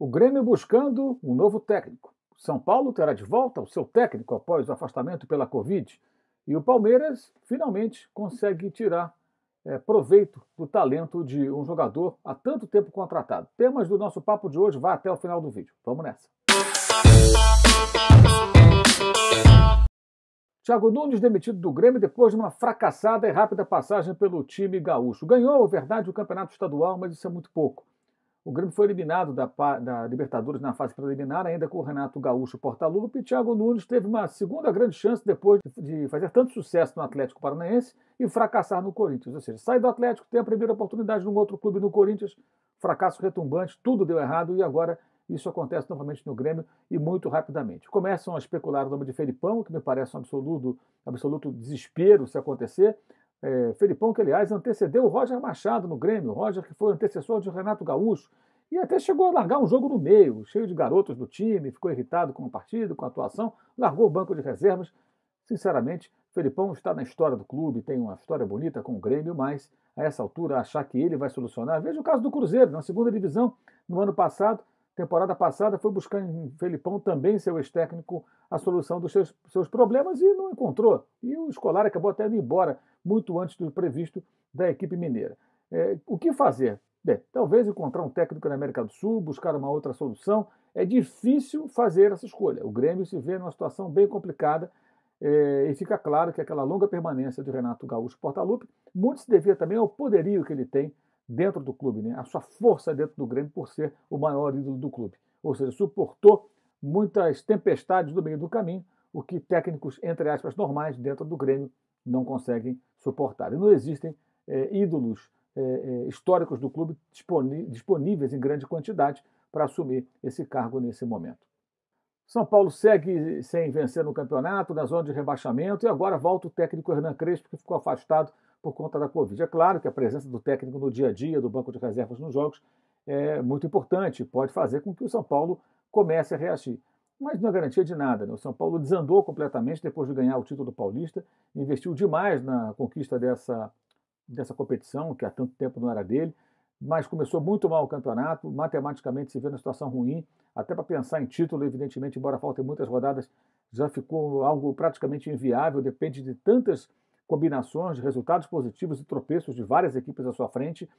O Grêmio buscando um novo técnico. São Paulo terá de volta o seu técnico após o afastamento pela Covid. E o Palmeiras finalmente consegue tirar é, proveito do talento de um jogador há tanto tempo contratado. Temas do nosso papo de hoje, vá até o final do vídeo. Vamos nessa. Thiago Nunes demitido do Grêmio depois de uma fracassada e rápida passagem pelo time gaúcho. Ganhou, é verdade, o campeonato estadual, mas isso é muito pouco. O Grêmio foi eliminado da, da Libertadores na fase preliminar, ainda com o Renato Gaúcho Portaluppi, e Thiago Nunes teve uma segunda grande chance depois de, de fazer tanto sucesso no Atlético Paranaense e fracassar no Corinthians. Ou seja, sai do Atlético, tem a primeira oportunidade num outro clube no Corinthians, fracasso retumbante, tudo deu errado e agora isso acontece novamente no Grêmio e muito rapidamente. Começam a especular o nome de Felipão, que me parece um absoluto, absoluto desespero se acontecer. É, Felipão, que aliás antecedeu o Roger Machado no Grêmio, Roger que foi antecessor de Renato Gaúcho, e até chegou a largar um jogo no meio, cheio de garotos do time, ficou irritado com o partido, com a atuação, largou o banco de reservas. Sinceramente, Felipão está na história do clube, tem uma história bonita com o Grêmio, mas a essa altura achar que ele vai solucionar. Veja o caso do Cruzeiro, na segunda divisão, no ano passado, Temporada passada foi buscar em Felipão, também seu ex-técnico, a solução dos seus, seus problemas e não encontrou. E o escolar acabou até indo embora, muito antes do previsto da equipe mineira. É, o que fazer? Bem, talvez encontrar um técnico na América do Sul, buscar uma outra solução. É difícil fazer essa escolha. O Grêmio se vê numa situação bem complicada é, e fica claro que aquela longa permanência de Renato Gaúcho Portaluppi muito se devia também ao poderio que ele tem dentro do clube, né? a sua força dentro do Grêmio por ser o maior ídolo do clube. Ou seja, suportou muitas tempestades no meio do caminho, o que técnicos, entre aspas, normais dentro do Grêmio não conseguem suportar. E não existem é, ídolos é, é históricos do clube disponíveis em grande quantidade para assumir esse cargo nesse momento. São Paulo segue sem vencer no campeonato, na zona de rebaixamento, e agora volta o técnico Hernan Crespo, que ficou afastado por conta da Covid. É claro que a presença do técnico no dia a dia, do banco de reservas nos jogos, é muito importante, pode fazer com que o São Paulo comece a reagir. Mas não é garantia de nada. Né? O São Paulo desandou completamente depois de ganhar o título do Paulista, investiu demais na conquista dessa, dessa competição, que há tanto tempo não era dele, mas começou muito mal o campeonato, matematicamente se vê numa situação ruim, até para pensar em título, evidentemente, embora faltem muitas rodadas, já ficou algo praticamente inviável, depende de tantas combinações de resultados positivos e tropeços de várias equipes à sua frente.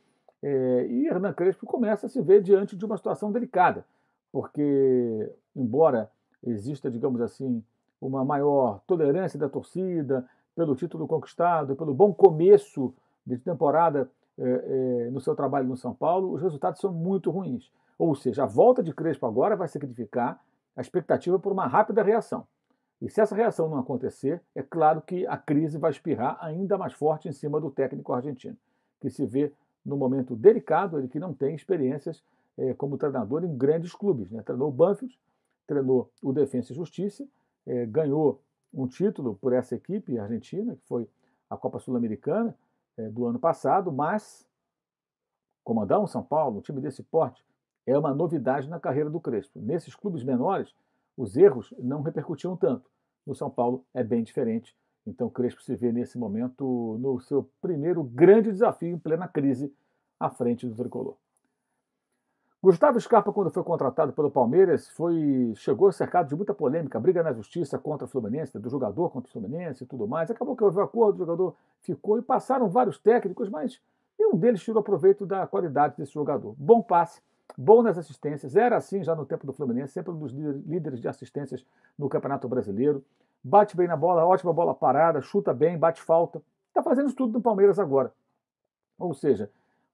É, e Hernan Crespo começa a se ver diante de uma situação delicada, porque, embora exista, digamos assim, uma maior tolerância da torcida pelo título conquistado, pelo bom começo de temporada é, é, no seu trabalho no São Paulo, os resultados são muito ruins. Ou seja, a volta de Crespo agora vai significar a expectativa por uma rápida reação. E se essa reação não acontecer, é claro que a crise vai espirrar ainda mais forte em cima do técnico argentino, que se vê no momento delicado, ele que não tem experiências eh, como treinador em grandes clubes. Né? Treinou o Banfield, treinou o Defensa e Justiça, eh, ganhou um título por essa equipe argentina, que foi a Copa Sul-Americana eh, do ano passado, mas comandar um São Paulo, um time desse porte, é uma novidade na carreira do Crespo. Nesses clubes menores, os erros não repercutiam tanto. No São Paulo é bem diferente. Então, Crespo se vê nesse momento no seu primeiro grande desafio em plena crise à frente do tricolor. Gustavo Scarpa, quando foi contratado pelo Palmeiras, foi chegou cercado de muita polêmica, briga na justiça contra o Fluminense, do jogador contra o Fluminense e tudo mais. Acabou que houve um acordo, o jogador ficou e passaram vários técnicos, mas nenhum deles tirou proveito da qualidade desse jogador. Bom passe, bom nas assistências, era assim já no tempo do Fluminense, sempre um dos líderes de assistências no Campeonato Brasileiro. Bate bem na bola, ótima bola parada, chuta bem, bate falta. Está fazendo tudo no Palmeiras agora. Ou seja,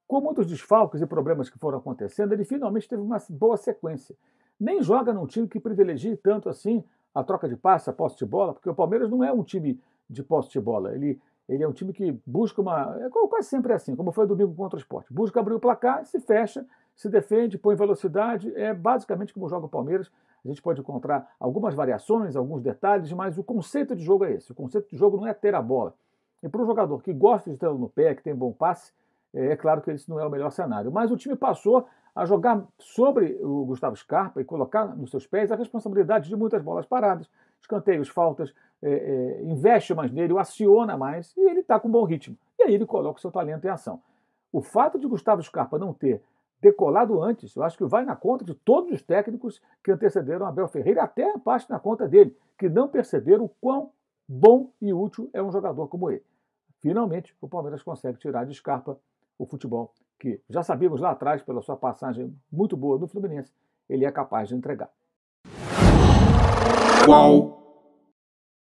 com muitos desfalques e problemas que foram acontecendo, ele finalmente teve uma boa sequência. Nem joga num time que privilegie tanto assim a troca de passe, a posse de bola, porque o Palmeiras não é um time de posse de bola. Ele, ele é um time que busca uma. É quase sempre é assim, como foi domingo contra o esporte. Busca abrir o placar, se fecha se defende, põe velocidade, é basicamente como joga o Palmeiras. A gente pode encontrar algumas variações, alguns detalhes, mas o conceito de jogo é esse. O conceito de jogo não é ter a bola. E para um jogador que gosta de estar no pé, que tem bom passe, é, é claro que esse não é o melhor cenário. Mas o time passou a jogar sobre o Gustavo Scarpa e colocar nos seus pés a responsabilidade de muitas bolas paradas, escanteios, faltas, é, é, investe mais nele, o aciona mais e ele está com bom ritmo. E aí ele coloca o seu talento em ação. O fato de Gustavo Scarpa não ter decolado antes. Eu acho que vai na conta de todos os técnicos que antecederam Abel Ferreira, até a parte na conta dele, que não perceberam o quão bom e útil é um jogador como ele. Finalmente, o Palmeiras consegue tirar de escarpa o futebol que já sabíamos lá atrás, pela sua passagem muito boa no Fluminense, ele é capaz de entregar. Qual?